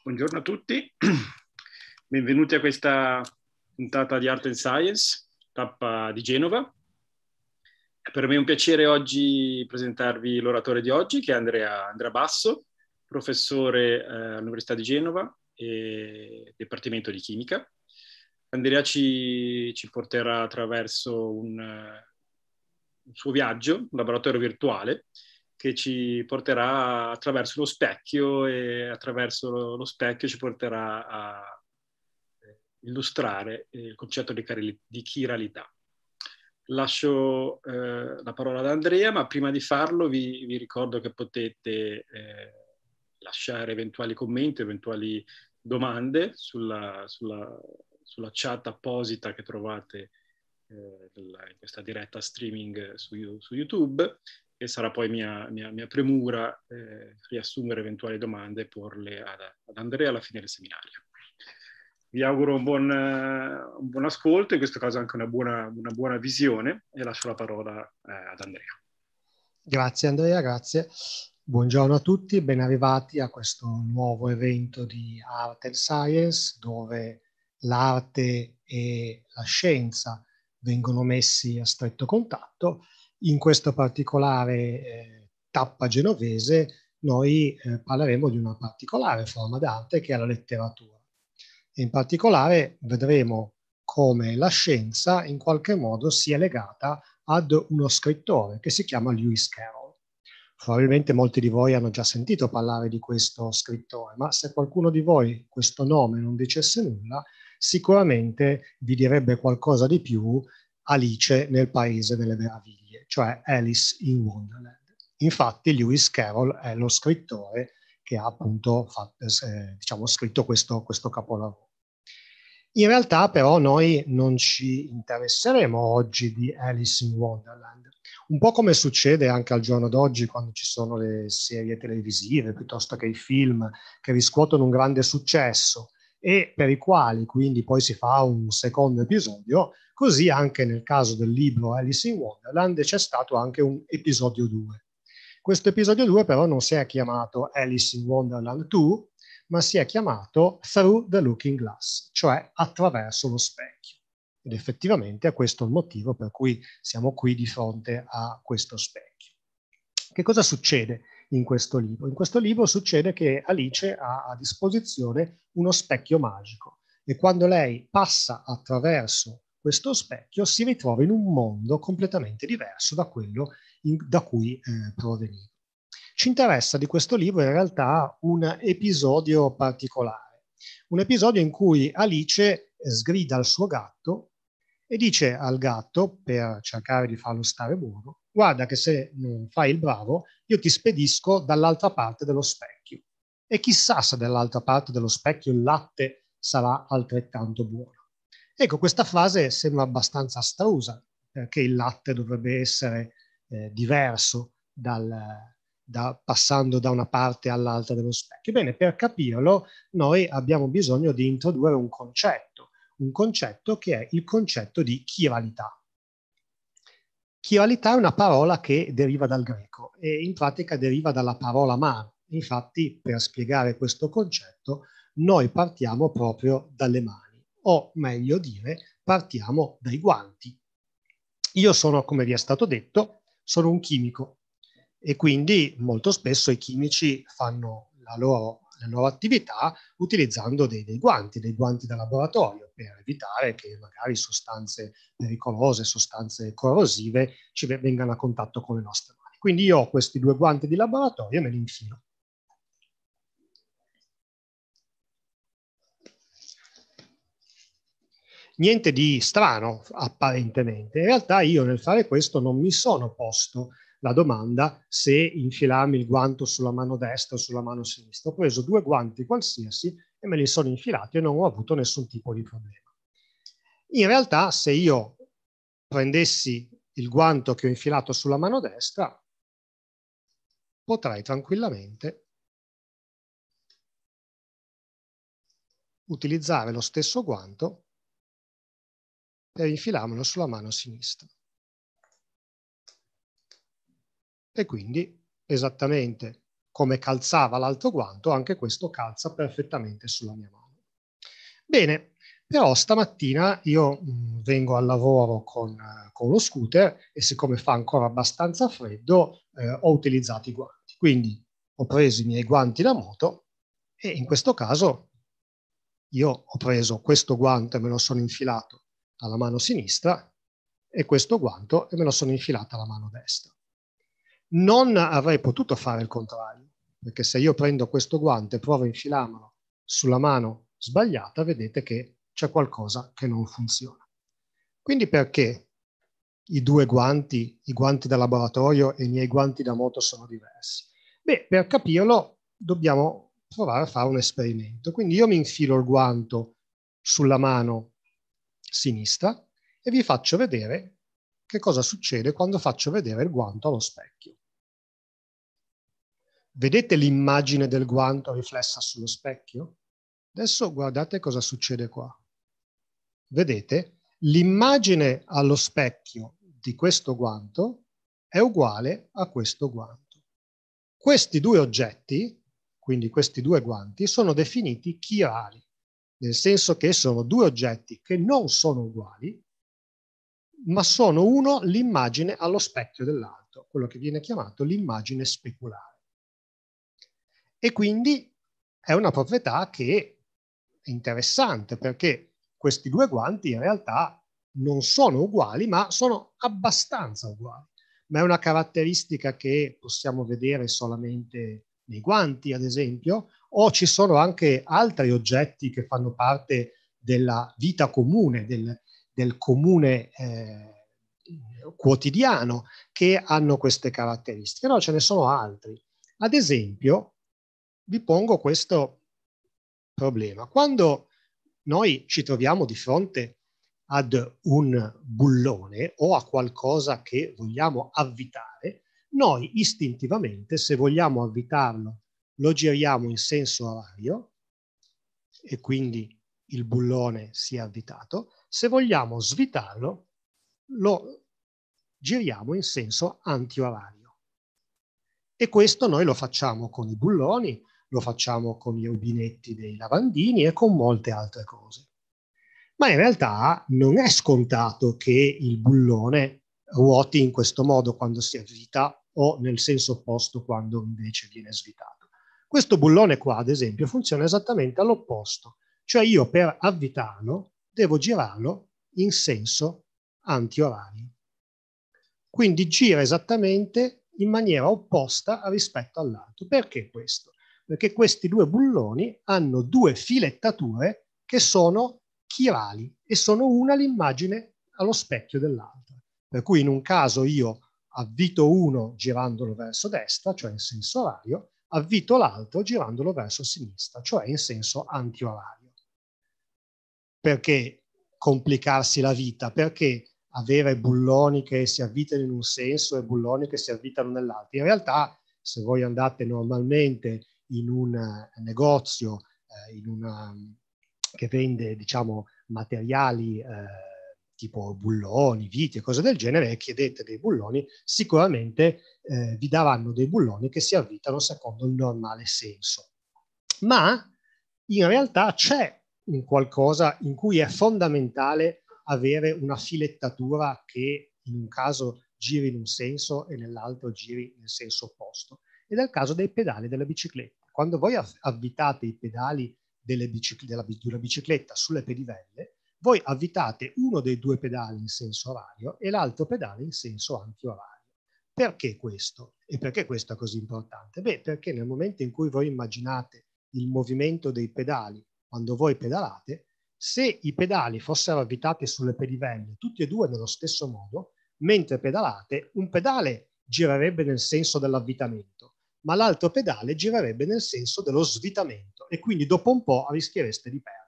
Buongiorno a tutti, benvenuti a questa puntata di Art and Science, tappa di Genova. È per me un piacere oggi presentarvi l'oratore di oggi che è Andrea, Andrea Basso, professore eh, all'Università di Genova e Dipartimento di Chimica. Andrea ci, ci porterà attraverso un, eh, un suo viaggio, un laboratorio virtuale, che ci porterà attraverso lo specchio e attraverso lo specchio ci porterà a eh, illustrare il concetto di, chiralità. Lascio eh, la parola ad Andrea, ma prima di farlo vi, vi ricordo che potete eh, lasciare eventuali commenti, eventuali domande sulla, sulla, sulla chat apposita che trovate eh, in questa diretta streaming su, su YouTube e sarà poi mia, mia, mia premura eh, riassumere eventuali domande e porle ad, ad Andrea alla fine del seminario. Vi auguro un buon, eh, un buon ascolto in questo caso anche una buona, una buona visione e lascio la parola eh, ad Andrea. Grazie Andrea, grazie. Buongiorno a tutti, ben arrivati a questo nuovo evento di Art and Science dove l'arte e la scienza vengono messi a stretto contatto in questa particolare eh, tappa genovese noi eh, parleremo di una particolare forma d'arte che è la letteratura. E in particolare vedremo come la scienza in qualche modo sia legata ad uno scrittore che si chiama Lewis Carroll. Probabilmente molti di voi hanno già sentito parlare di questo scrittore, ma se qualcuno di voi questo nome non dicesse nulla, sicuramente vi direbbe qualcosa di più Alice nel Paese delle Meraviglie cioè Alice in Wonderland. Infatti Lewis Carroll è lo scrittore che ha appunto fatto, eh, diciamo, scritto questo, questo capolavoro. In realtà però noi non ci interesseremo oggi di Alice in Wonderland, un po' come succede anche al giorno d'oggi quando ci sono le serie televisive piuttosto che i film che riscuotono un grande successo e per i quali quindi poi si fa un secondo episodio, così anche nel caso del libro Alice in Wonderland c'è stato anche un episodio 2. Questo episodio 2 però non si è chiamato Alice in Wonderland 2, ma si è chiamato Through the Looking Glass, cioè attraverso lo specchio. Ed effettivamente è questo il motivo per cui siamo qui di fronte a questo specchio. Che cosa succede? in questo libro. In questo libro succede che Alice ha a disposizione uno specchio magico e quando lei passa attraverso questo specchio si ritrova in un mondo completamente diverso da quello in, da cui eh, proveniva. Ci interessa di questo libro in realtà un episodio particolare, un episodio in cui Alice eh, sgrida il suo gatto e dice al gatto, per cercare di farlo stare buono, guarda che se non fai il bravo io ti spedisco dall'altra parte dello specchio e chissà se dall'altra parte dello specchio il latte sarà altrettanto buono. Ecco, questa frase sembra abbastanza astrusa perché il latte dovrebbe essere eh, diverso dal, da, passando da una parte all'altra dello specchio. Bene, per capirlo noi abbiamo bisogno di introdurre un concetto, un concetto che è il concetto di chiralità. Chiralità è una parola che deriva dal greco e in pratica deriva dalla parola mano. Infatti, per spiegare questo concetto, noi partiamo proprio dalle mani, o meglio dire, partiamo dai guanti. Io sono, come vi è stato detto, sono un chimico e quindi molto spesso i chimici fanno la loro la loro attività utilizzando dei, dei, guanti, dei guanti da laboratorio per evitare che magari sostanze pericolose, sostanze corrosive ci vengano a contatto con le nostre mani. Quindi io ho questi due guanti di laboratorio e me li infilo. Niente di strano apparentemente, in realtà io nel fare questo non mi sono posto la domanda se infilarmi il guanto sulla mano destra o sulla mano sinistra. Ho preso due guanti qualsiasi e me li sono infilati e non ho avuto nessun tipo di problema. In realtà se io prendessi il guanto che ho infilato sulla mano destra, potrei tranquillamente utilizzare lo stesso guanto per infilarmelo sulla mano sinistra. e quindi esattamente come calzava l'altro guanto, anche questo calza perfettamente sulla mia mano. Bene, però stamattina io mh, mm, vengo al lavoro con, eh, con, lo scooter e siccome fa ancora abbastanza freddo eh, ho utilizzato i guanti, quindi ho preso i miei guanti da moto e in questo caso io ho preso questo guanto e me lo sono infilato alla mano sinistra e questo guanto e me lo sono infilato alla mano destra non avrei potuto fare il contrario, perché se io prendo questo guanto e provo a infilarlo sulla mano sbagliata, vedete che c'è qualcosa che non funziona. Quindi perché i due guanti, i guanti da laboratorio e i miei guanti da moto sono diversi? Beh, per capirlo dobbiamo provare a fare un esperimento. Quindi io mi infilo il guanto sulla mano sinistra e vi faccio vedere che cosa succede quando faccio vedere il guanto allo specchio. Vedete l'immagine del guanto riflessa sullo specchio? Adesso guardate cosa succede qua. Vedete? L'immagine allo specchio di questo guanto è uguale a questo guanto. Questi due oggetti, quindi questi due guanti, sono definiti chirali, nel senso che sono due oggetti che non sono uguali, ma sono uno l'immagine allo specchio dell'altro, quello che viene chiamato l'immagine speculare e quindi è una proprietà che è interessante perché questi due guanti in realtà non sono uguali ma sono abbastanza uguali ma è una caratteristica che possiamo vedere solamente nei guanti ad esempio o ci sono anche altri oggetti che fanno parte della vita comune del, del comune eh, quotidiano che hanno queste caratteristiche no ce ne sono altri ad esempio vi pongo questo problema. Quando noi ci troviamo di fronte ad un bullone o a qualcosa che vogliamo avvitare, noi istintivamente, se vogliamo avvitarlo, lo giriamo in senso orario e quindi il bullone si è avvitato. Se vogliamo svitarlo, lo giriamo in senso antiorario. E questo noi lo facciamo con i bulloni, lo facciamo con i rubinetti dei lavandini e con molte altre cose. Ma in realtà non è scontato che il bullone ruoti in questo modo quando si avvita o nel senso opposto quando invece viene svitato. Questo bullone qua, ad esempio, funziona esattamente all'opposto, cioè io per avvitarlo devo girarlo in senso anti-orario. Quindi gira esattamente in maniera opposta rispetto all'altro. Perché questo? perché questi due bulloni hanno due filettature che sono chirali e sono una l'immagine allo specchio dell'altra. Per cui in un caso io avvito uno girandolo verso destra, cioè in senso orario, avvito l'altro girandolo verso sinistra, cioè in senso antiorario. Perché complicarsi la vita? Perché avere bulloni che si avvitano in un senso e bulloni che si avvitano nell'altro? In realtà, se voi andate normalmente in un eh, negozio eh, in una, che vende diciamo, materiali eh, tipo bulloni, viti e cose del genere e chiedete dei bulloni, sicuramente eh, vi daranno dei bulloni che si avvitano secondo il normale senso. Ma in realtà c'è un qualcosa in cui è fondamentale avere una filettatura che in un caso giri in un senso e nell'altro giri nel senso opposto ed è il caso dei pedali della bicicletta. Quando voi avvitate i pedali bicic- della, di una bicicletta sulle pedivelle, voi avvitate uno dei due pedali in senso orario e l'altro pedale in senso antiorario. Perché questo? E perché questo è così importante? Beh, perché nel momento in cui voi immaginate il movimento dei pedali quando voi pedalate, se i pedali fossero avvitati sulle pedivelle tutti e due nello stesso modo, mentre pedalate, un pedale girerebbe nel senso dell'avvitamento ma l'altro pedale girerebbe nel senso dello svitamento e quindi dopo un po' rischiereste di perderlo.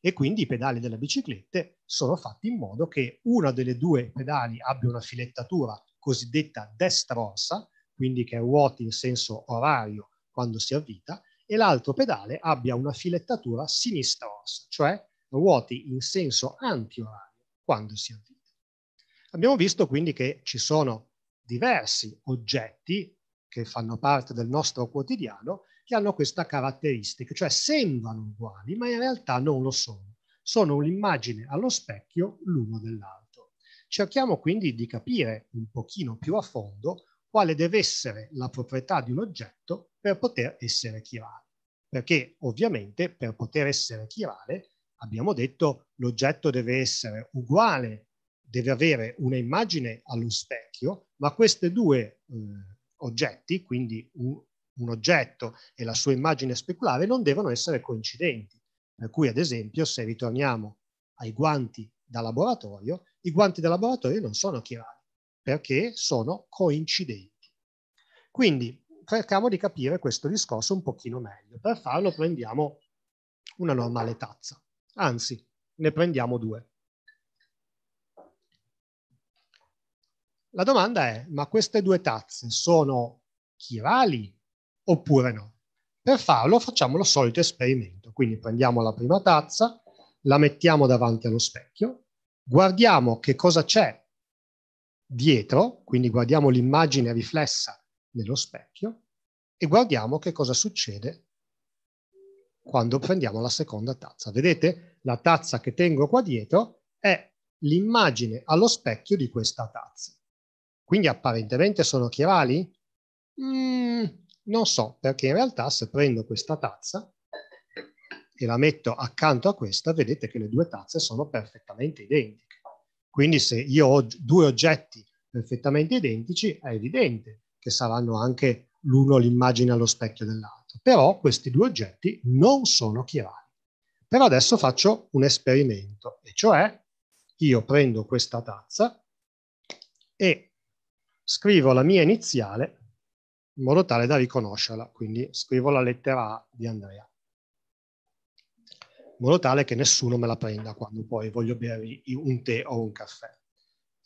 E quindi i pedali delle biciclette sono fatti in modo che una delle due pedali abbia una filettatura cosiddetta destrorsa, quindi che ruoti in senso orario quando si avvita, e l'altro pedale abbia una filettatura sinistrorsa, cioè ruoti in senso antiorario quando si avvita. Abbiamo visto quindi che ci sono diversi oggetti che fanno parte del nostro quotidiano, che hanno questa caratteristica, cioè sembrano uguali, ma in realtà non lo sono. Sono un'immagine allo specchio l'uno dell'altro. Cerchiamo quindi di capire un pochino più a fondo quale deve essere la proprietà di un oggetto per poter essere chirale. Perché ovviamente per poter essere chirale, abbiamo detto, l'oggetto deve essere uguale, deve avere una immagine allo specchio, ma queste due eh, oggetti, quindi un, un oggetto e la sua immagine speculare, non devono essere coincidenti. Per cui, ad esempio, se ritorniamo ai guanti da laboratorio, i guanti da laboratorio non sono chirali, perché sono coincidenti. Quindi cerchiamo di capire questo discorso un pochino meglio. Per farlo prendiamo una normale tazza, anzi ne prendiamo due. La domanda è, ma queste due tazze sono chirali oppure no? Per farlo facciamo lo solito esperimento, quindi prendiamo la prima tazza, la mettiamo davanti allo specchio, guardiamo che cosa c'è dietro, quindi guardiamo l'immagine riflessa nello specchio e guardiamo che cosa succede quando prendiamo la seconda tazza. Vedete? La tazza che tengo qua dietro è l'immagine allo specchio di questa tazza. Quindi apparentemente sono chirali? Mm, non so, perché in realtà se prendo questa tazza e la metto accanto a questa, vedete che le due tazze sono perfettamente identiche. Quindi se io ho due oggetti perfettamente identici, è evidente che saranno anche l'uno l'immagine allo specchio dell'altro. Però questi due oggetti non sono chirali. Però adesso faccio un esperimento, e cioè io prendo questa tazza e scrivo la mia iniziale in modo tale da riconoscerla, quindi scrivo la lettera A di Andrea, in modo tale che nessuno me la prenda quando poi voglio bere un tè o un caffè.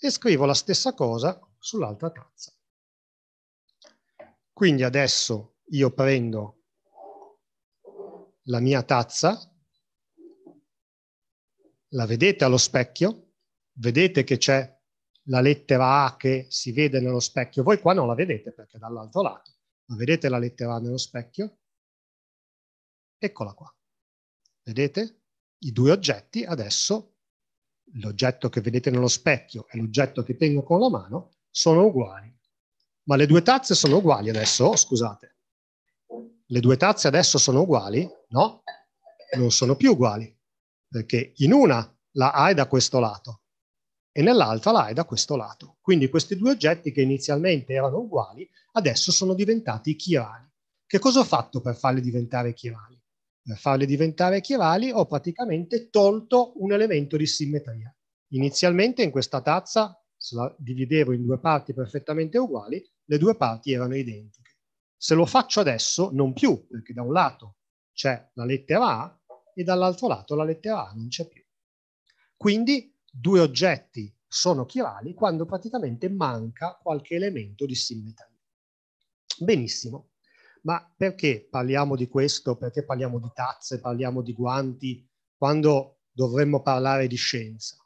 E scrivo la stessa cosa sull'altra tazza. Quindi adesso io prendo la mia tazza, la vedete allo specchio, vedete che c'è la lettera A che si vede nello specchio, voi qua non la vedete perché è dall'altro lato, ma vedete la lettera A nello specchio? Eccola qua. Vedete? I due oggetti adesso, l'oggetto che vedete nello specchio e l'oggetto che tengo con la mano, sono uguali. Ma le due tazze sono uguali adesso, oh, scusate. Le due tazze adesso sono uguali? No, non sono più uguali, perché in una la A è da questo lato, e nell'altra la è da questo lato. Quindi questi due oggetti che inizialmente erano uguali, adesso sono diventati chirali. Che cosa ho fatto per farli diventare chirali? Per farli diventare chirali ho praticamente tolto un elemento di simmetria. Inizialmente in questa tazza, se la dividevo in due parti perfettamente uguali, le due parti erano identiche. Se lo faccio adesso, non più, perché da un lato c'è la lettera A e dall'altro lato la lettera A non c'è più. Quindi due oggetti sono chirali quando praticamente manca qualche elemento di simmetria. Benissimo, ma perché parliamo di questo? Perché parliamo di tazze, parliamo di guanti, quando dovremmo parlare di scienza?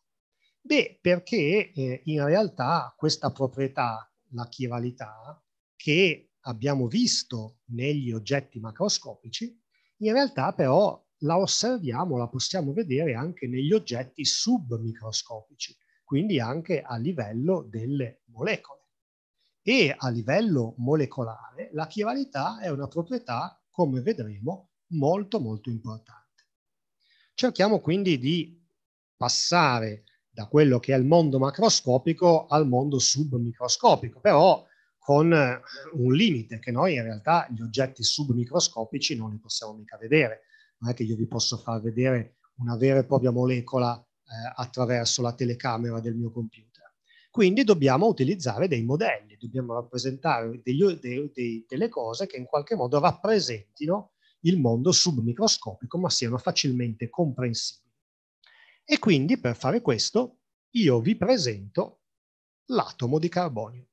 Beh, perché eh, in realtà questa proprietà, la chiralità, che abbiamo visto negli oggetti macroscopici, in realtà però la osserviamo, la possiamo vedere anche negli oggetti submicroscopici, quindi anche a livello delle molecole. E a livello molecolare la chiralità è una proprietà, come vedremo, molto molto importante. Cerchiamo quindi di passare da quello che è il mondo macroscopico al mondo submicroscopico, però con eh, un limite che noi in realtà gli oggetti submicroscopici non li possiamo mica vedere non è che io vi posso far vedere una vera e propria molecola eh, attraverso la telecamera del mio computer. Quindi dobbiamo utilizzare dei modelli, dobbiamo rappresentare degli, dei, dei, delle cose che in qualche modo rappresentino il mondo submicroscopico, ma siano facilmente comprensibili. E quindi per fare questo io vi presento l'atomo di carbonio.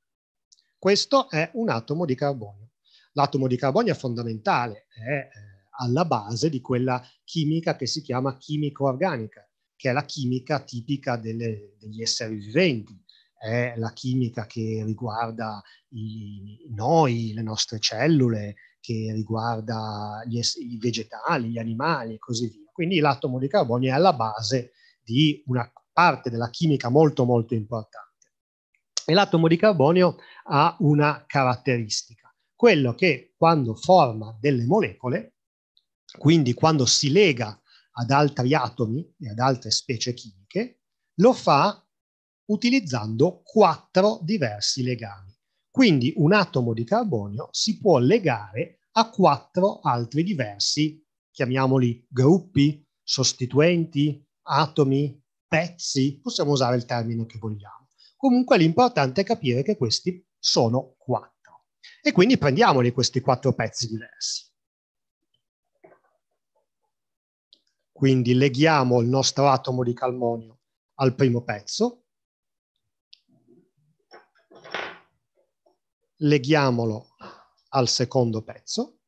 Questo è un atomo di carbonio. L'atomo di carbonio è fondamentale, è eh, alla base di quella chimica che si chiama chimico-organica, che è la chimica tipica delle, degli esseri viventi, è la chimica che riguarda i, noi, le nostre cellule, che riguarda gli es- i vegetali, gli animali e così via. Quindi l'atomo di carbonio è alla base di una parte della chimica molto molto importante. E l'atomo di carbonio ha una caratteristica, quello che quando forma delle molecole quindi quando si lega ad altri atomi e ad altre specie chimiche, lo fa utilizzando quattro diversi legami. Quindi un atomo di carbonio si può legare a quattro altri diversi, chiamiamoli gruppi, sostituenti, atomi, pezzi, possiamo usare il termine che vogliamo. Comunque l'importante è capire che questi sono quattro. E quindi prendiamoli questi quattro pezzi diversi. Quindi leghiamo il nostro atomo di calmonio al primo pezzo, leghiamolo al secondo pezzo,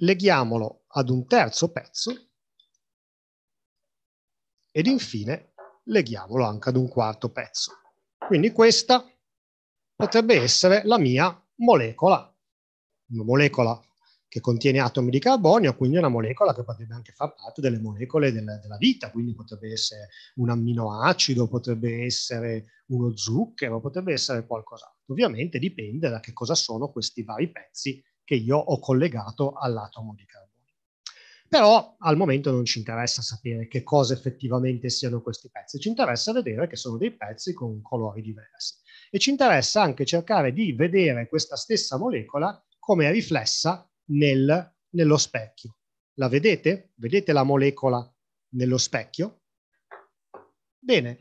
leghiamolo ad un terzo pezzo ed infine leghiamolo anche ad un quarto pezzo. Quindi questa potrebbe essere la mia molecola, una molecola che contiene atomi di carbonio, quindi una molecola che potrebbe anche far parte delle molecole del, della vita, quindi potrebbe essere un amminoacido, potrebbe essere uno zucchero, potrebbe essere qualcos'altro. Ovviamente dipende da che cosa sono questi vari pezzi che io ho collegato all'atomo di carbonio. Però al momento non ci interessa sapere che cosa effettivamente siano questi pezzi, ci interessa vedere che sono dei pezzi con colori diversi. E ci interessa anche cercare di vedere questa stessa molecola come è riflessa nel, nello specchio. La vedete? Vedete la molecola nello specchio? Bene,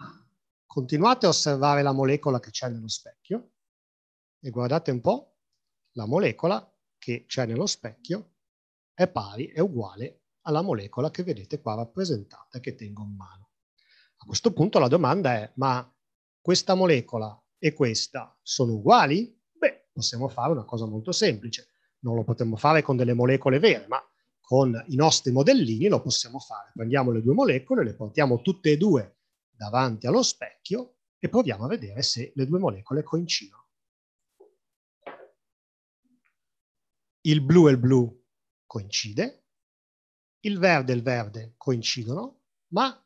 continuate a osservare la molecola che c'è nello specchio e guardate un po', la molecola che c'è nello specchio è pari, è uguale alla molecola che vedete qua rappresentata che tengo in mano. A questo punto la domanda è, ma questa molecola e questa sono uguali? Beh, possiamo fare una cosa molto semplice non lo potremmo fare con delle molecole vere, ma con i nostri modellini lo possiamo fare. Prendiamo le due molecole, le portiamo tutte e due davanti allo specchio e proviamo a vedere se le due molecole coincidono. Il blu e il blu coincide, il verde e il verde coincidono, ma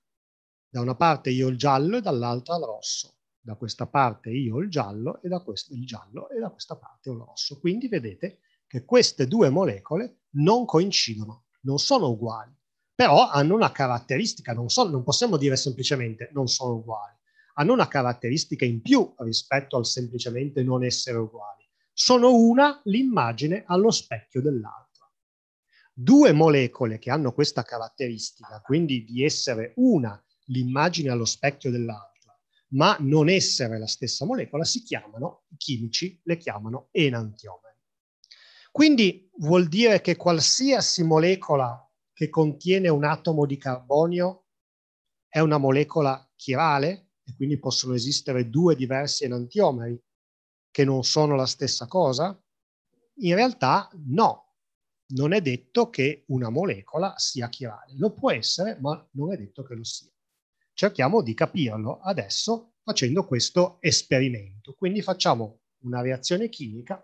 da una parte io ho il giallo e dall'altra il rosso. Da questa parte io ho il giallo e da questo il giallo e da questa parte ho il rosso. Quindi vedete che queste due molecole non coincidono, non sono uguali, però hanno una caratteristica, non, sono, non possiamo dire semplicemente non sono uguali, hanno una caratteristica in più rispetto al semplicemente non essere uguali. Sono una l'immagine allo specchio dell'altra. Due molecole che hanno questa caratteristica, quindi di essere una l'immagine allo specchio dell'altra, ma non essere la stessa molecola, si chiamano, i chimici le chiamano enantiomeri. Quindi vuol dire che qualsiasi molecola che contiene un atomo di carbonio è una molecola chirale e quindi possono esistere due diversi enantiomeri che non sono la stessa cosa? In realtà no, non è detto che una molecola sia chirale. Lo può essere, ma non è detto che lo sia. Cerchiamo di capirlo adesso facendo questo esperimento. Quindi facciamo una reazione chimica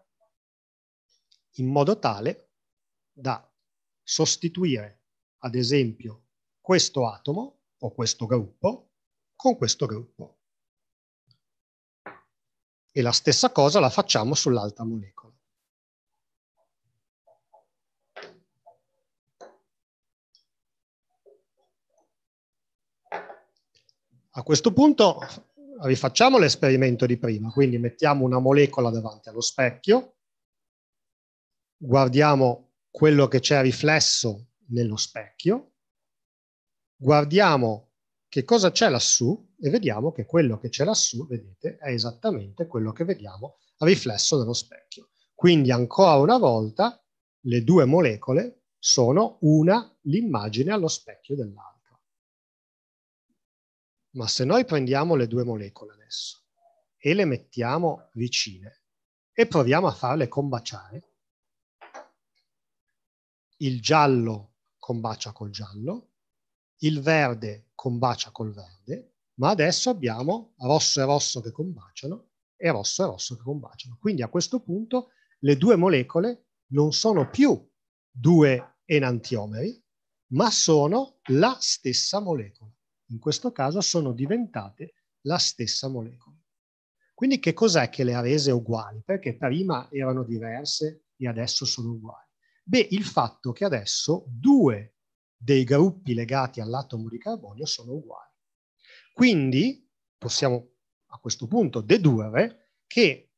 in modo tale da sostituire, ad esempio, questo atomo o questo gruppo con questo gruppo. E la stessa cosa la facciamo sull'altra molecola. A questo punto rifacciamo l'esperimento di prima, quindi mettiamo una molecola davanti allo specchio guardiamo quello che c'è riflesso nello specchio, guardiamo che cosa c'è lassù e vediamo che quello che c'è lassù, vedete, è esattamente quello che vediamo riflesso nello specchio. Quindi ancora una volta le due molecole sono una l'immagine allo specchio dell'altra. Ma se noi prendiamo le due molecole adesso e le mettiamo vicine e proviamo a farle combaciare, il giallo combacia col giallo, il verde combacia col verde, ma adesso abbiamo rosso e rosso che combaciano e rosso e rosso che combaciano. Quindi a questo punto le due molecole non sono più due enantiomeri, ma sono la stessa molecola. In questo caso sono diventate la stessa molecola. Quindi che cos'è che le ha rese uguali? Perché prima erano diverse e adesso sono uguali. Beh, il fatto che adesso due dei gruppi legati all'atomo di carbonio sono uguali. Quindi possiamo a questo punto dedurre che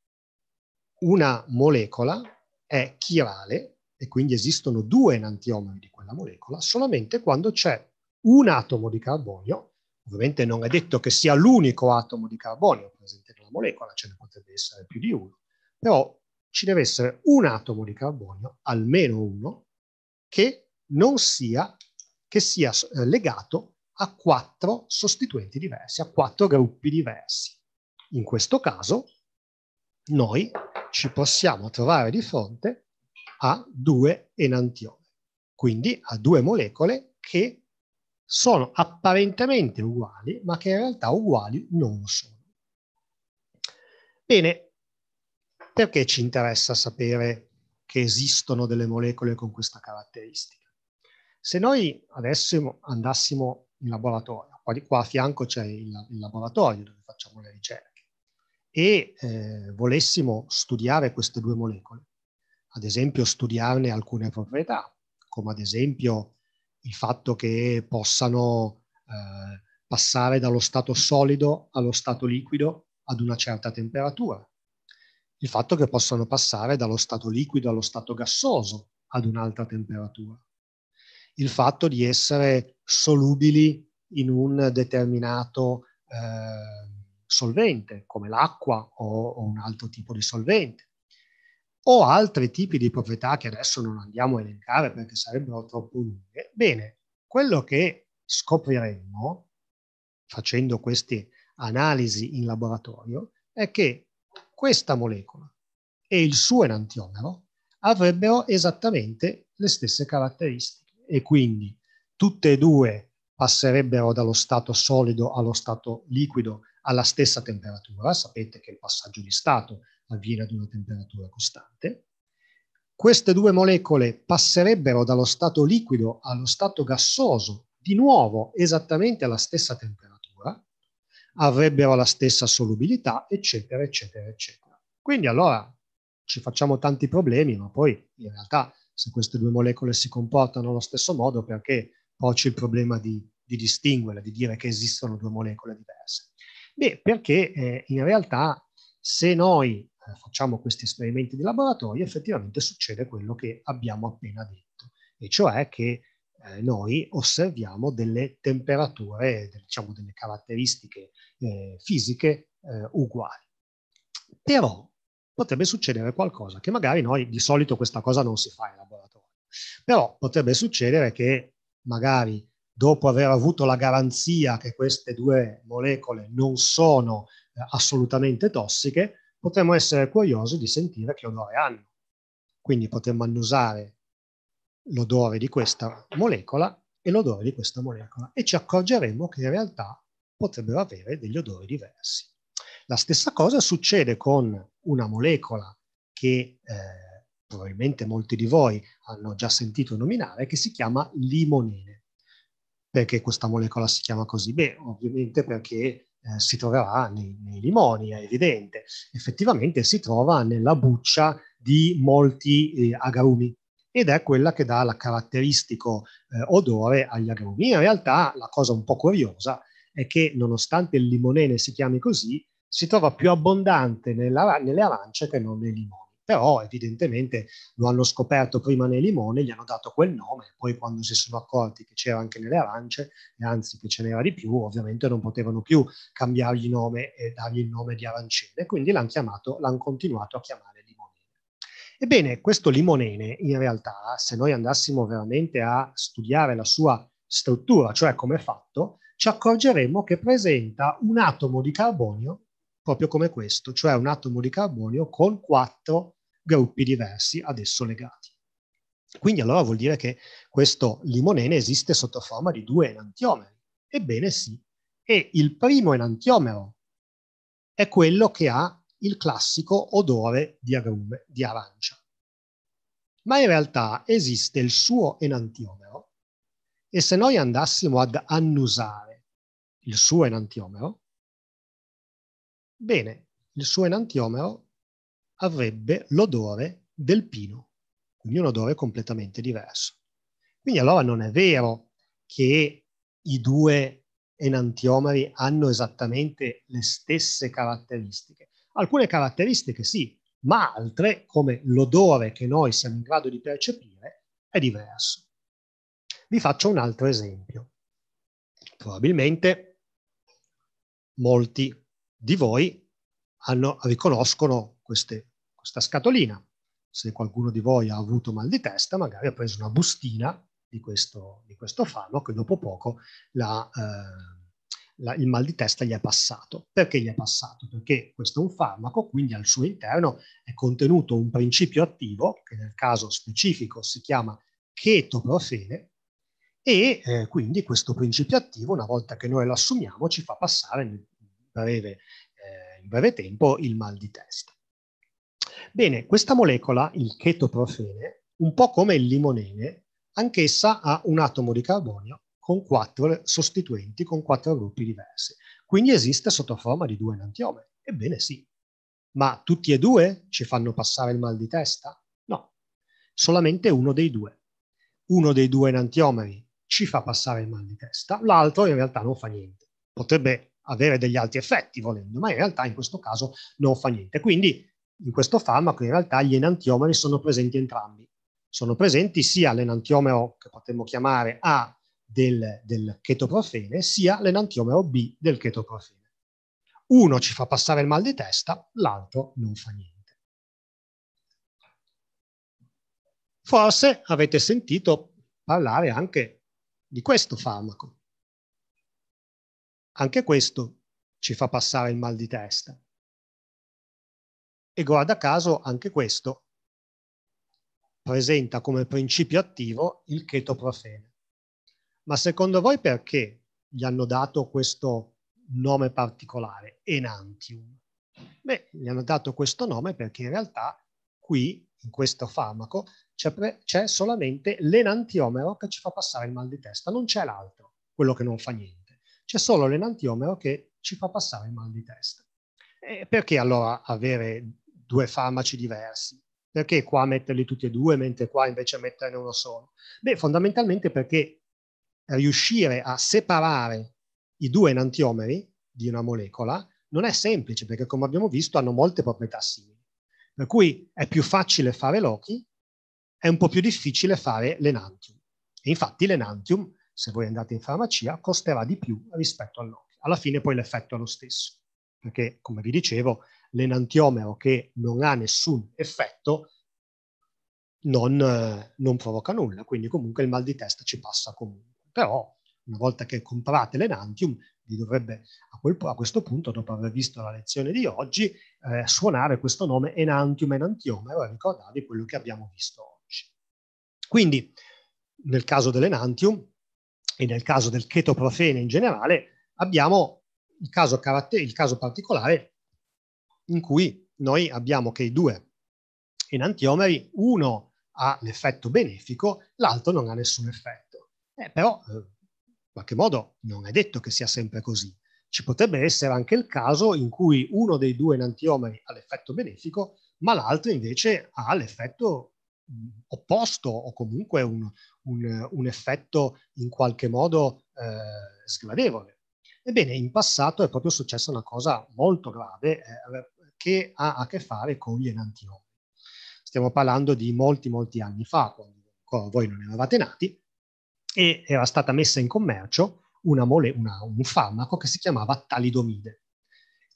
una molecola è chirale e quindi esistono due enantiomeri di quella molecola solamente quando c'è un atomo di carbonio, ovviamente non è detto che sia l'unico atomo di carbonio presente nella molecola, ce ne potrebbe essere più di uno, però ci deve essere un atomo di carbonio, almeno uno, che non sia, che sia eh, legato a quattro sostituenti diversi, a quattro gruppi diversi. In questo caso noi ci possiamo trovare di fronte a due enantioni, quindi a due molecole che sono apparentemente uguali, ma che in realtà uguali non sono. Bene, perché ci interessa sapere che esistono delle molecole con questa caratteristica? Se noi adesso andassimo in laboratorio, qua, qua a fianco c'è il, il, laboratorio dove facciamo le ricerche, e eh, volessimo studiare queste due molecole, ad esempio studiarne alcune proprietà, come ad esempio il fatto che possano eh, passare dallo stato solido allo stato liquido ad una certa temperatura, il fatto che possano passare dallo stato liquido allo stato gassoso ad un'altra temperatura, il fatto di essere solubili in un determinato eh, solvente come l'acqua o, o un altro tipo di solvente o altri tipi di proprietà che adesso non andiamo a elencare perché sarebbero troppo lunghe. Bene, quello che scopriremo facendo queste analisi in laboratorio è che questa molecola e il suo enantiomero avrebbero esattamente le stesse caratteristiche e quindi tutte e due passerebbero dallo stato solido allo stato liquido alla stessa temperatura, sapete che il passaggio di stato avviene ad una temperatura costante, queste due molecole passerebbero dallo stato liquido allo stato gassoso di nuovo esattamente alla stessa temperatura, avrebbero la stessa solubilità, eccetera, eccetera, eccetera. Quindi allora ci facciamo tanti problemi, ma poi in realtà se queste due molecole si comportano allo stesso modo, perché poi c'è il problema di, di distinguerle, di dire che esistono due molecole diverse? Beh, perché eh, in realtà se noi eh, facciamo questi esperimenti di laboratorio, effettivamente succede quello che abbiamo appena detto, e cioè che eh, noi osserviamo delle temperature, diciamo delle caratteristiche eh, fisiche eh, uguali. Però potrebbe succedere qualcosa che magari noi di solito questa cosa non si fa in laboratorio, però potrebbe succedere che magari dopo aver avuto la garanzia che queste due molecole non sono eh, assolutamente tossiche, potremmo essere curiosi di sentire che odore hanno. Quindi potremmo annusare l'odore di questa molecola e l'odore di questa molecola e ci accorgeremo che in realtà potrebbero avere degli odori diversi. La stessa cosa succede con una molecola che eh, probabilmente molti di voi hanno già sentito nominare, che si chiama limonene. Perché questa molecola si chiama così? Beh, ovviamente perché eh, si troverà nei, nei, limoni, è evidente. Effettivamente si trova nella buccia di molti eh, agrumi, ed è quella che dà il caratteristico eh, odore agli agrumi. In realtà la cosa un po' curiosa è che nonostante il limonene si chiami così, si trova più abbondante nella, nelle arance che non nei limoni. Però evidentemente lo hanno scoperto prima nei limoni, gli hanno dato quel nome, poi quando si sono accorti che c'era anche nelle arance, e anzi che ce n'era di più, ovviamente non potevano più cambiargli nome e dargli il nome di arancine, quindi l'hanno chiamato, l'hanno continuato a chiamare Ebbene, questo limonene in realtà, se noi andassimo veramente a studiare la sua struttura, cioè come è fatto, ci accorgeremmo che presenta un atomo di carbonio proprio come questo, cioè un atomo di carbonio con quattro gruppi diversi ad esso legati. Quindi allora vuol dire che questo limonene esiste sotto forma di due enantiomeri. Ebbene sì, e il primo enantiomero è quello che ha il classico odore di agrume di arancia. Ma in realtà esiste il suo enantiomero e se noi andassimo ad annusare il suo enantiomero, bene, il suo enantiomero avrebbe l'odore del pino, quindi un odore completamente diverso. Quindi allora non è vero che i due enantiomeri hanno esattamente le stesse caratteristiche, Alcune caratteristiche sì, ma altre, come l'odore che noi siamo in grado di percepire, è diverso. Vi faccio un altro esempio. Probabilmente molti di voi hanno, riconoscono queste, questa scatolina. Se qualcuno di voi ha avuto mal di testa, magari ha preso una bustina di questo, di questo fano che dopo poco l'ha... Eh, la, il mal di testa gli è passato. Perché gli è passato? Perché questo è un farmaco, quindi al suo interno è contenuto un principio attivo, che nel caso specifico si chiama chetoprofene, e eh, quindi questo principio attivo, una volta che noi lo assumiamo, ci fa passare in breve, eh, in breve tempo il mal di testa. Bene, questa molecola, il chetoprofene, un po' come il limonene, anch'essa ha un atomo di carbonio con quattro sostituenti, con quattro gruppi diversi. Quindi esiste sotto forma di due enantiomeri. Ebbene sì. Ma tutti e due ci fanno passare il mal di testa? No, solamente uno dei due. Uno dei due enantiomeri ci fa passare il mal di testa, l'altro in realtà non fa niente. Potrebbe avere degli altri effetti volendo, ma in realtà in questo caso non fa niente. Quindi in questo farmaco in realtà gli enantiomeri sono presenti entrambi. Sono presenti sia l'enantiomero che potremmo chiamare A del, del chetoprofene sia l'enantiomero B del chetoprofene. Uno ci fa passare il mal di testa, l'altro non fa niente. Forse avete sentito parlare anche di questo farmaco. Anche questo ci fa passare il mal di testa. E guarda caso anche questo presenta come principio attivo il chetoprofene. Ma secondo voi perché gli hanno dato questo nome particolare, Enantium? Beh, gli hanno dato questo nome perché in realtà qui, in questo farmaco, c'è, pre- c'è solamente l'enantiomero che ci fa passare il mal di testa, non c'è l'altro, quello che non fa niente. C'è solo l'enantiomero che ci fa passare il mal di testa. E perché allora avere due farmaci diversi? Perché qua metterli tutti e due, mentre qua invece metterne uno solo? Beh, fondamentalmente perché riuscire a separare i due enantiomeri di una molecola non è semplice perché come abbiamo visto hanno molte proprietà simili. Per cui è più facile fare Loki, è un po' più difficile fare l'enantium. E infatti l'enantium, se voi andate in farmacia, costerà di più rispetto al Alla fine poi l'effetto è lo stesso, perché come vi dicevo, l'enantiomero che non ha nessun effetto non, eh, non provoca nulla, quindi comunque il mal di testa ci passa comunque però una volta che comprate l'Enantium vi dovrebbe a, quel, a, questo punto, dopo aver visto la lezione di oggi, eh, suonare questo nome Enantium Enantiomero e ricordarvi quello che abbiamo visto oggi. Quindi nel caso dell'Enantium e nel caso del chetoprofene in generale abbiamo il caso, il caso particolare in cui noi abbiamo che i due enantiomeri, uno ha l'effetto benefico, l'altro non ha nessun effetto. Eh, però, eh, in qualche modo, non è detto che sia sempre così. Ci potrebbe essere anche il caso in cui uno dei due enantiomeri ha l'effetto benefico, ma l'altro invece ha l'effetto mm, opposto o comunque un, un, un effetto in qualche modo eh, sgradevole. Ebbene, in passato è proprio successa una cosa molto grave eh, che ha a che fare con gli enantiomeri. Stiamo parlando di molti, molti anni fa, quando voi non eravate nati, e era stata messa in commercio una mole- una, un farmaco che si chiamava talidomide.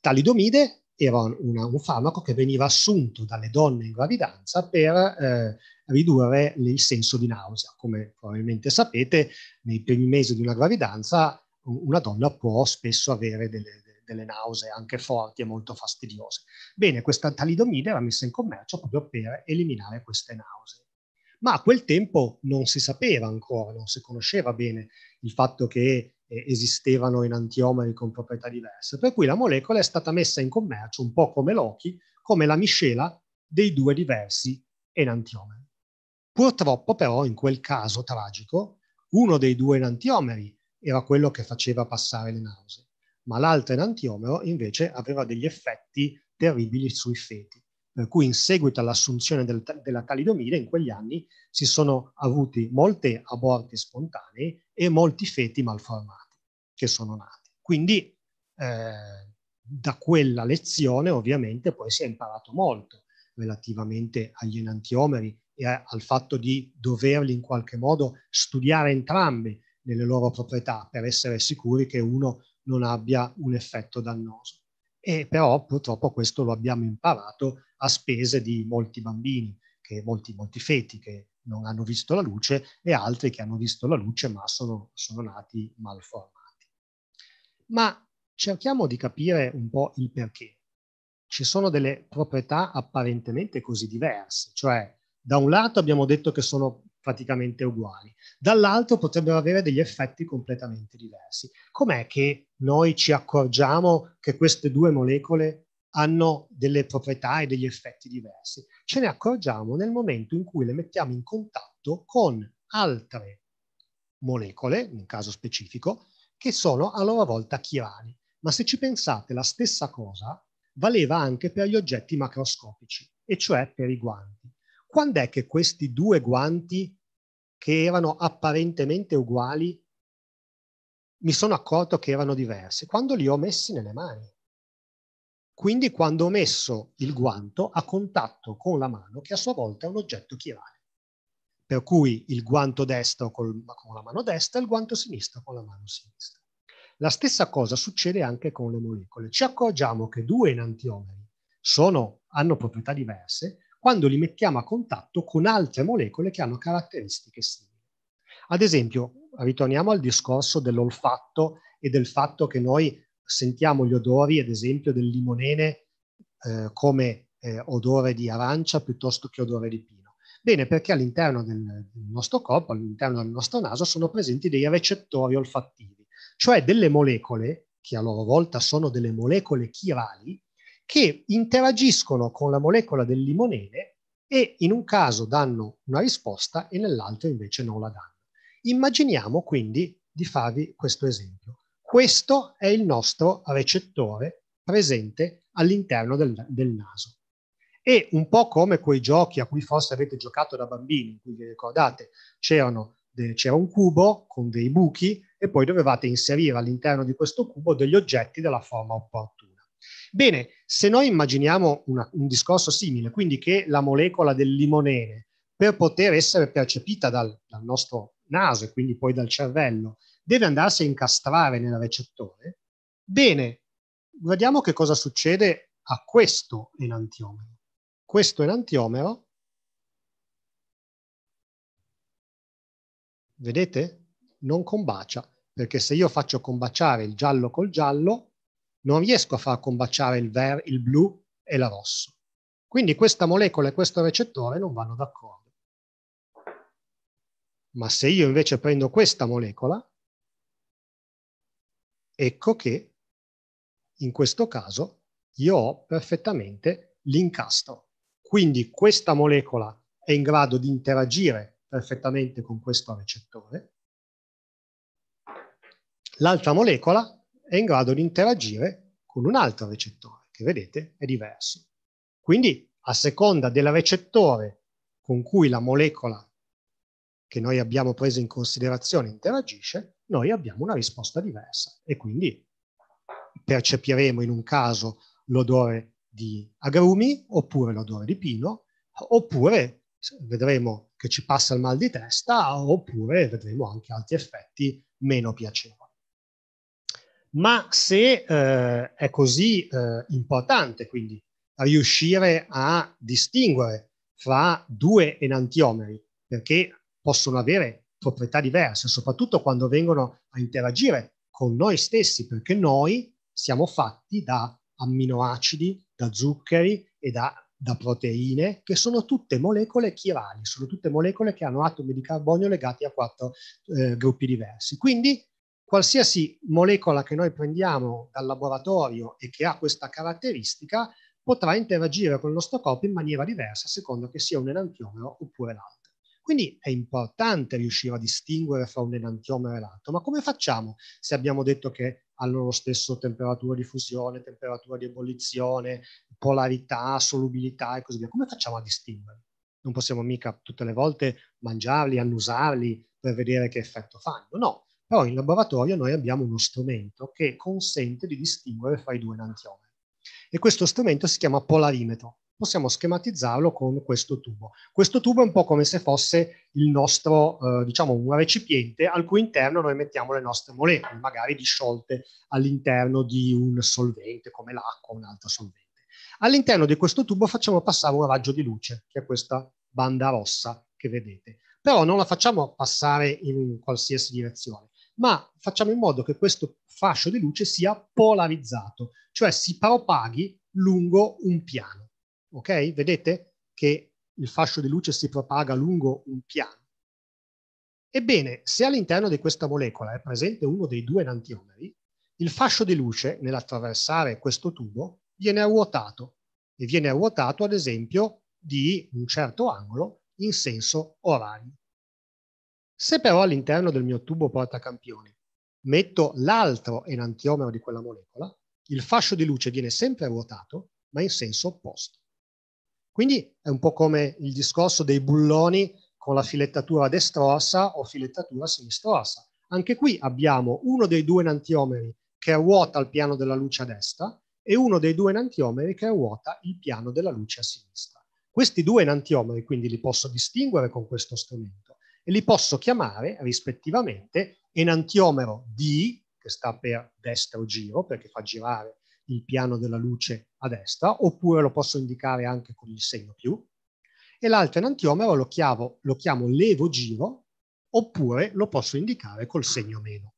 Talidomide era una, un farmaco che veniva assunto dalle donne in gravidanza per eh, ridurre il senso di nausea. Come probabilmente sapete, nei primi mesi di una gravidanza una donna può spesso avere delle, delle nausee anche forti e molto fastidiose. Bene, questa talidomide era messa in commercio proprio per eliminare queste nausee ma a quel tempo non si sapeva ancora, non si conosceva bene il fatto che eh, esistevano enantiomeri con proprietà diverse, per cui la molecola è stata messa in commercio un po' come l'ochi, come la miscela dei due diversi enantiomeri. Purtroppo però in quel caso tragico uno dei due enantiomeri era quello che faceva passare le nausee, ma l'altro enantiomero invece aveva degli effetti terribili sui feti per cui in seguito all'assunzione del, della talidomide in quegli anni si sono avuti molte aborti spontanee e molti feti malformati che sono nati. Quindi eh, da quella lezione ovviamente poi si è imparato molto relativamente agli enantiomeri e a, al fatto di doverli in qualche modo studiare entrambi nelle loro proprietà per essere sicuri che uno non abbia un effetto dannoso. E però purtroppo questo lo abbiamo imparato a spese di molti bambini, che, molti, molti feti che non hanno visto la luce e altri che hanno visto la luce ma sono, sono nati malformati. Ma cerchiamo di capire un po' il perché. Ci sono delle proprietà apparentemente così diverse, cioè da un lato abbiamo detto che sono praticamente uguali, dall'altro potrebbero avere degli effetti completamente diversi. Com'è che noi ci accorgiamo che queste due molecole hanno delle proprietà e degli effetti diversi. Ce ne accorgiamo nel momento in cui le mettiamo in contatto con altre molecole, in caso specifico, che sono a loro volta chirali. Ma se ci pensate, la stessa cosa valeva anche per gli oggetti macroscopici, e cioè per i guanti. Quando è che questi due guanti, che erano apparentemente uguali, mi sono accorto che erano diversi? Quando li ho messi nelle mani quindi quando ho messo il guanto a contatto con la mano che a sua volta è un oggetto chirale. Per cui il guanto destro col, con la mano destra e il guanto sinistro con la mano sinistra. La stessa cosa succede anche con le molecole. Ci accorgiamo che due enantiomeri sono, hanno proprietà diverse quando li mettiamo a contatto con altre molecole che hanno caratteristiche simili. Ad esempio, ritorniamo al discorso dell'olfatto e del fatto che noi sentiamo gli odori, ad esempio, del limonene eh, come eh, odore di arancia piuttosto che odore di pino. Bene, perché all'interno del, nostro corpo, all'interno del nostro naso, sono presenti dei recettori olfattivi, cioè delle molecole, che a loro volta sono delle molecole chirali, che interagiscono con la molecola del limonene e in un caso danno una risposta e nell'altro invece non la danno. Immaginiamo quindi di farvi questo esempio. Questo è il nostro recettore presente all'interno del, del naso. E un po' come quei giochi a cui forse avete giocato da bambini, in cui vi ricordate, c'erano c'era un cubo con dei buchi e poi dovevate inserire all'interno di questo cubo degli oggetti della forma opportuna. Bene, se noi immaginiamo una, un discorso simile, quindi che la molecola del limonene, per poter essere percepita dal, dal nostro naso e quindi poi dal cervello, deve andarsi a incastrare nel recettore. Bene, vediamo che cosa succede a questo enantiomero. Questo enantiomero, vedete, non combacia, perché se io faccio combaciare il giallo col giallo, non riesco a far combaciare il, ver, il blu e la rosso. Quindi questa molecola e questo recettore non vanno d'accordo. Ma se io invece prendo questa molecola ecco che in questo caso io ho perfettamente l'incasto. Quindi questa molecola è in grado di interagire perfettamente con questo recettore. L'altra molecola è in grado di interagire con un altro recettore, che vedete è diverso. Quindi a seconda del recettore con cui la molecola che noi abbiamo preso in considerazione interagisce, noi abbiamo una risposta diversa e quindi percepiremo in un caso l'odore di agrumi oppure l'odore di pino oppure vedremo che ci passa il mal di testa oppure vedremo anche altri effetti meno piacevoli. Ma se eh, è così eh, importante quindi riuscire a distinguere fra due enantiomeri perché possono avere proprietà diverse, soprattutto quando vengono a interagire con noi stessi, perché noi siamo fatti da amminoacidi, da zuccheri e da, da proteine, che sono tutte molecole chirali, sono tutte molecole che hanno atomi di carbonio legati a quattro eh, gruppi diversi. Quindi qualsiasi molecola che noi prendiamo dal laboratorio e che ha questa caratteristica potrà interagire con il nostro corpo in maniera diversa secondo che sia un enantiomero oppure l'altro. Quindi è importante riuscire a distinguere fra un enantiomero e l'altro, ma come facciamo se abbiamo detto che hanno lo stesso temperatura di fusione, temperatura di ebollizione, polarità, solubilità e così via? Come facciamo a distinguerli? Non possiamo mica tutte le volte mangiarli, annusarli per vedere che effetto fanno, no. Però in laboratorio noi abbiamo uno strumento che consente di distinguere fra i due enantiomeri. E questo strumento si chiama polarimetro possiamo schematizzarlo con questo tubo. Questo tubo è un po' come se fosse il nostro, eh, diciamo, un recipiente al cui interno noi mettiamo le nostre molecole, magari disciolte all'interno di un solvente come l'acqua o un altro solvente. All'interno di questo tubo facciamo passare un raggio di luce, che è questa banda rossa che vedete. Però non la facciamo passare in qualsiasi direzione, ma facciamo in modo che questo fascio di luce sia polarizzato, cioè si propaghi lungo un piano ok? Vedete che il fascio di luce si propaga lungo un piano. Ebbene, se all'interno di questa molecola è presente uno dei due enantiomeri, il fascio di luce, nell'attraversare questo tubo, viene ruotato e viene ruotato ad esempio di un certo angolo in senso orario. Se però all'interno del mio tubo portacampioni metto l'altro enantiomero di quella molecola, il fascio di luce viene sempre ruotato, ma in senso opposto. Quindi è un po' come il discorso dei bulloni con la filettatura destrorsa o filettatura sinistrorsa. Anche qui abbiamo uno dei due enantiomeri che ruota il piano della luce a destra e uno dei due enantiomeri che ruota il piano della luce a sinistra. Questi due enantiomeri quindi li posso distinguere con questo strumento e li posso chiamare rispettivamente enantiomero D, che sta per destro giro, perché fa girare il piano della luce a destra, oppure lo posso indicare anche con il segno più, e l'altro enantiomero lo chiamo, lo chiamo levo giro, oppure lo posso indicare col segno meno.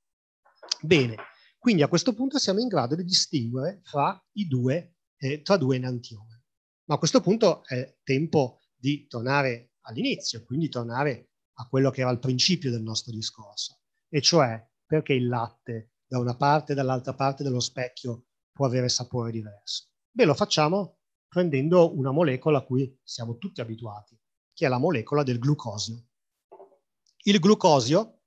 Bene, quindi a questo punto siamo in grado di distinguere fra i due, eh, tra due enantiomeri. Ma a questo punto è tempo di tornare all'inizio, quindi tornare a quello che era il principio del nostro discorso, e cioè perché il latte da una parte e dall'altra parte dello specchio può avere sapore diverso. Beh, lo facciamo prendendo una molecola a cui siamo tutti abituati, che è la molecola del glucosio. Il glucosio,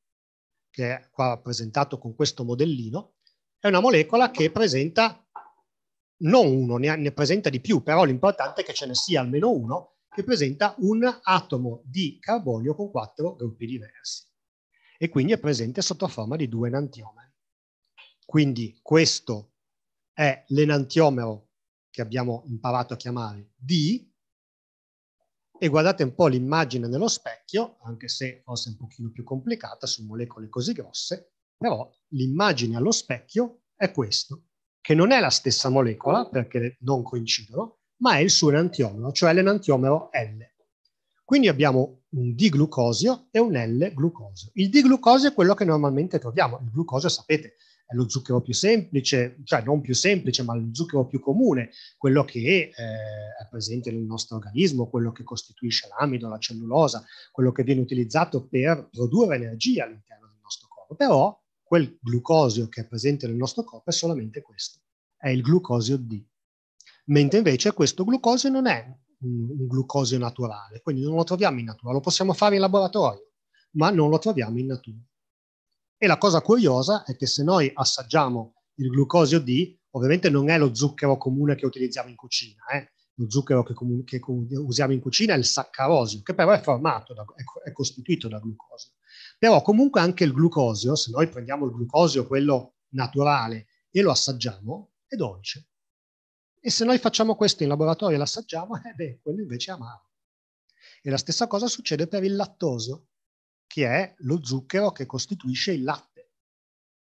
che è qua presentato con questo modellino, è una molecola che presenta non uno, ne, ne presenta di più, però l'importante è che ce ne sia almeno uno che presenta un atomo di carbonio con quattro gruppi diversi e quindi è presente sotto forma di due enantiomeri. Quindi questo è l'enantiomero che abbiamo imparato a chiamare D, e guardate un po' l'immagine nello specchio, anche se forse un pochino più complicata su molecole così grosse, però l'immagine allo specchio è questo, che non è la stessa molecola, perché non coincidono, ma è il suo enantiomero, cioè l'enantiomero L. Quindi abbiamo un D-glucosio e un L-glucosio. Il D-glucosio è quello che normalmente troviamo, il glucosio sapete, è lo zucchero più semplice, cioè non più semplice, ma lo zucchero più comune, quello che eh, è presente nel nostro organismo, quello che costituisce l'amido, la cellulosa, quello che viene utilizzato per produrre energia all'interno del nostro corpo. Però quel glucosio che è presente nel nostro corpo è solamente questo, è il glucosio D. Mentre invece questo glucosio non è un glucosio naturale, quindi non lo troviamo in natura, lo possiamo fare in laboratorio, ma non lo troviamo in natura. E la cosa curiosa è che se noi assaggiamo il glucosio D, ovviamente non è lo zucchero comune che utilizziamo in cucina, eh? lo zucchero che, comun- che, usiamo in cucina è il saccarosio, che però è formato, da, è, è, costituito da glucosio. Però comunque anche il glucosio, se noi prendiamo il glucosio, quello naturale, e lo assaggiamo, è dolce. E se noi facciamo questo in laboratorio e l'assaggiamo, eh beh, quello invece è amaro. E la stessa cosa succede per il lattosio che è lo zucchero che costituisce il latte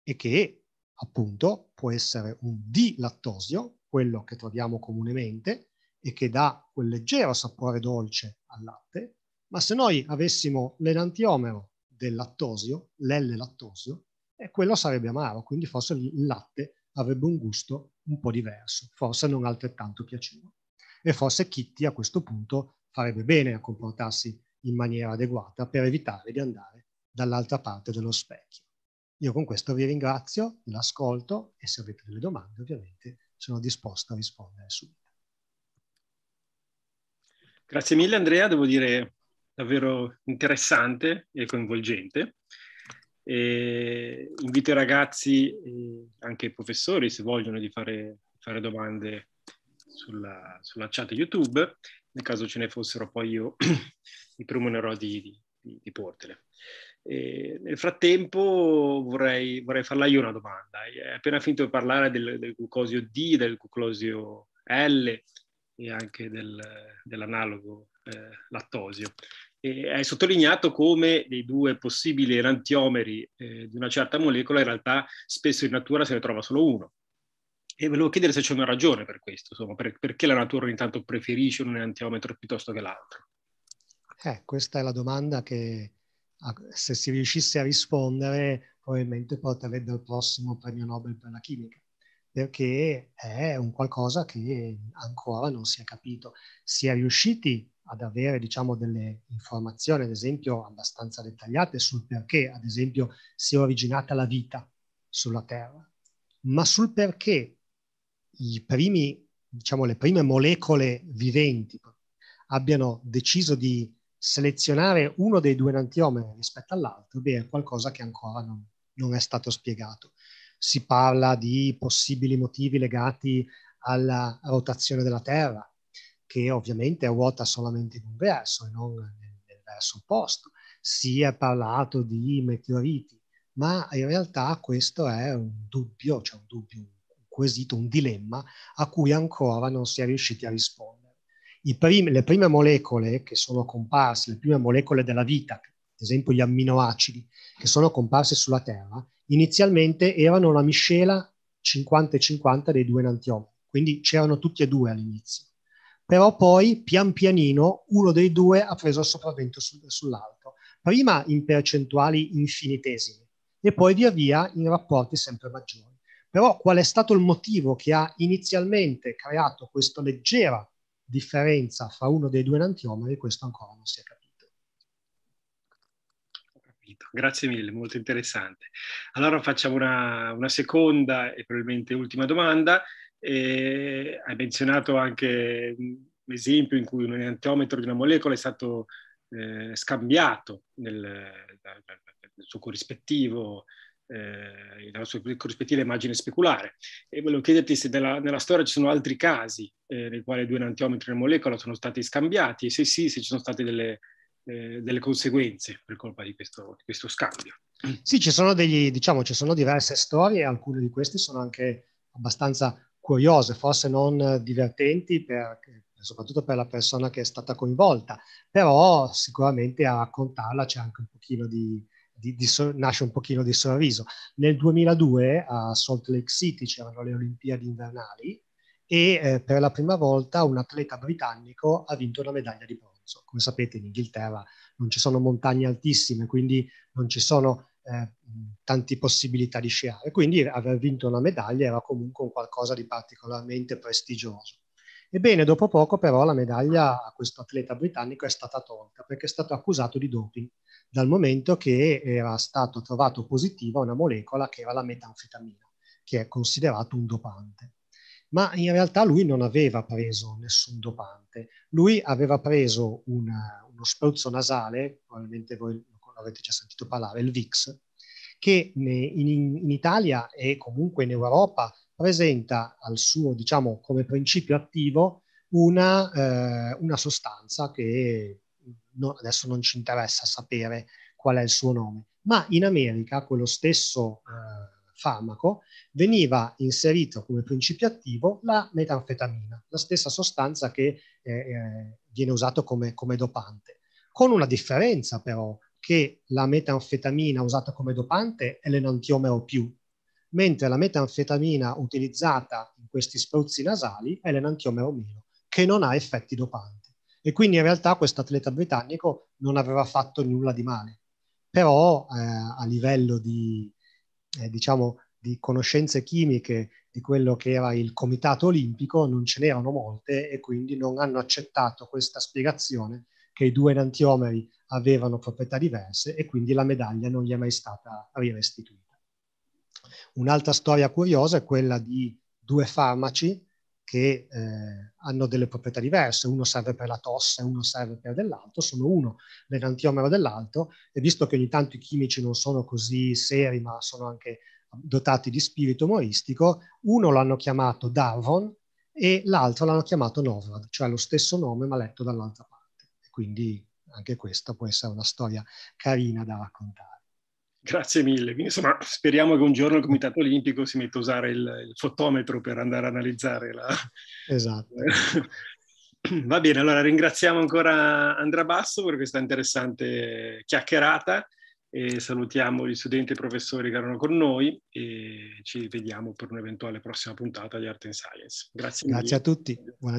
e che appunto può essere un dilattosio, quello che troviamo comunemente e che dà quel leggero sapore dolce al latte, ma se noi avessimo l'enantiomero del lattosio, l'L-lattosio, e eh, quello sarebbe amaro, quindi forse il latte avrebbe un gusto un po' diverso, forse non altrettanto piacevole. E forse Kitty a questo punto farebbe bene a comportarsi in maniera adeguata per evitare di andare dall'altra parte dello specchio. Io con questo vi ringrazio, l'ascolto e se avete delle domande ovviamente sono disposto a rispondere subito. Grazie mille Andrea, devo dire davvero interessante e coinvolgente. E invito i ragazzi, anche i professori se vogliono, di fare, fare domande sulla, sulla chat YouTube nel caso ce ne fossero poi io mi promuoverò di, di, di portele. E nel frattempo vorrei, vorrei, farla io una domanda. Hai appena finito di parlare del, del glucosio D, del glucosio L e anche del, dell'analogo eh, lattosio. E hai sottolineato come dei due possibili enantiomeri eh, di una certa molecola in realtà spesso in natura se ne trova solo uno. E volevo chiedere se c'è una ragione per questo, insomma, per, perché la natura intanto preferisce un enantiometro piuttosto che l'altro. Eh, questa è la domanda che se si riuscisse a rispondere probabilmente porterebbe al prossimo premio Nobel per la chimica, perché è un qualcosa che ancora non si è capito. Si è riusciti ad avere diciamo, delle informazioni, ad esempio, abbastanza dettagliate sul perché, ad esempio, si è originata la vita sulla Terra, ma sul perché i primi, diciamo, le prime molecole viventi abbiano deciso di selezionare uno dei due enantiomeri rispetto all'altro, beh, è qualcosa che ancora non, non, è stato spiegato. Si parla di possibili motivi legati alla rotazione della Terra, che ovviamente ruota solamente in un verso e non nel, nel verso opposto. Si è parlato di meteoriti, ma in realtà questo è un dubbio, cioè un dubbio, quesito, un dilemma a cui ancora non si è riusciti a rispondere. Primi, le prime molecole che sono comparse, le prime molecole della vita, ad esempio gli amminoacidi, che sono comparse sulla Terra, inizialmente erano una miscela 50 50 dei due enantiomeri, quindi c'erano tutti e due all'inizio. Però poi, pian pianino, uno dei due ha preso il sopravvento su, sull'altro, prima in percentuali infinitesimi e poi via via in rapporti sempre maggiori. Però qual è stato il motivo che ha inizialmente creato questa leggera differenza fra uno dei due enantiomeri, questo ancora non si è capito. capito, Grazie mille, molto interessante. Allora facciamo una, una seconda e probabilmente ultima domanda. Eh, hai menzionato anche un esempio in cui un enantiometro di una molecola è stato eh, scambiato nel, dal, suo corrispettivo eh, la sua corrispettiva immagine speculare. E volevo chiederti se nella, nella storia ci sono altri casi eh, nei quali due enantiometri e una molecola sono stati scambiati e se sì, se ci sono state delle, eh, delle conseguenze per colpa di questo, di questo scambio. Sì, ci sono, degli, diciamo, ci sono diverse storie, alcune di queste sono anche abbastanza curiose, forse non divertenti per, soprattutto per la persona che è stata coinvolta, però sicuramente a raccontarla c'è anche un pochino di, di, di, nasce un pochino di sorriso. Nel 2002 a Salt Lake City c'erano le Olimpiadi invernali e eh, per la prima volta un atleta britannico ha vinto una medaglia di bronzo. Come sapete in Inghilterra non ci sono montagne altissime, quindi non ci sono eh, tante possibilità di sciare, quindi aver vinto una medaglia era comunque un qualcosa di particolarmente prestigioso. Ebbene, dopo poco però la medaglia a questo atleta britannico è stata tolta perché è stato accusato di doping, dal momento che era stato trovato positiva una molecola che era la metanfetamina, che è considerato un dopante. Ma in realtà lui non aveva preso nessun dopante, lui aveva preso una, uno spruzzo nasale, probabilmente voi lo avete già sentito parlare, il VIX, che in, in Italia e comunque in Europa presenta al suo, diciamo, come principio attivo una, eh, una sostanza che no, adesso non ci interessa sapere qual è il suo nome, ma in America quello stesso eh, farmaco veniva inserito come principio attivo la metanfetamina, la stessa sostanza che eh, eh viene usata come, come dopante, con una differenza però che la metanfetamina usata come dopante è l'enantiomero più, mentre la metanfetamina utilizzata in questi spruzzi nasali è l'enantiomero meno, che non ha effetti dopanti. E quindi in realtà questo atleta britannico non aveva fatto nulla di male. Però eh, a livello di, eh, diciamo, di conoscenze chimiche di quello che era il Comitato Olimpico non ce n'erano molte e quindi non hanno accettato questa spiegazione che i due enantiomeri avevano proprietà diverse e quindi la medaglia non gli è mai stata restituita. Un'altra storia curiosa è quella di due farmaci che eh, hanno delle proprietà diverse, uno serve per la tosse, uno serve per dell'altro, sono uno l'enantiomero dell'altro e visto che ogni tanto i chimici non sono così seri ma sono anche dotati di spirito umoristico, uno l'hanno chiamato Davon e l'altro l'hanno chiamato Novrad, cioè lo stesso nome ma letto dall'altra parte. Quindi anche questa può essere una storia carina da raccontare. Grazie mille. insomma, speriamo che un giorno il Comitato Olimpico si metta a usare il, il fotometro per andare a analizzare la... Esatto. Va bene, allora ringraziamo ancora Andrea Basso per questa interessante chiacchierata e salutiamo gli studenti e i professori che erano con noi e ci vediamo per un'eventuale prossima puntata di Art and Science. Grazie. Grazie mille. a tutti. Buona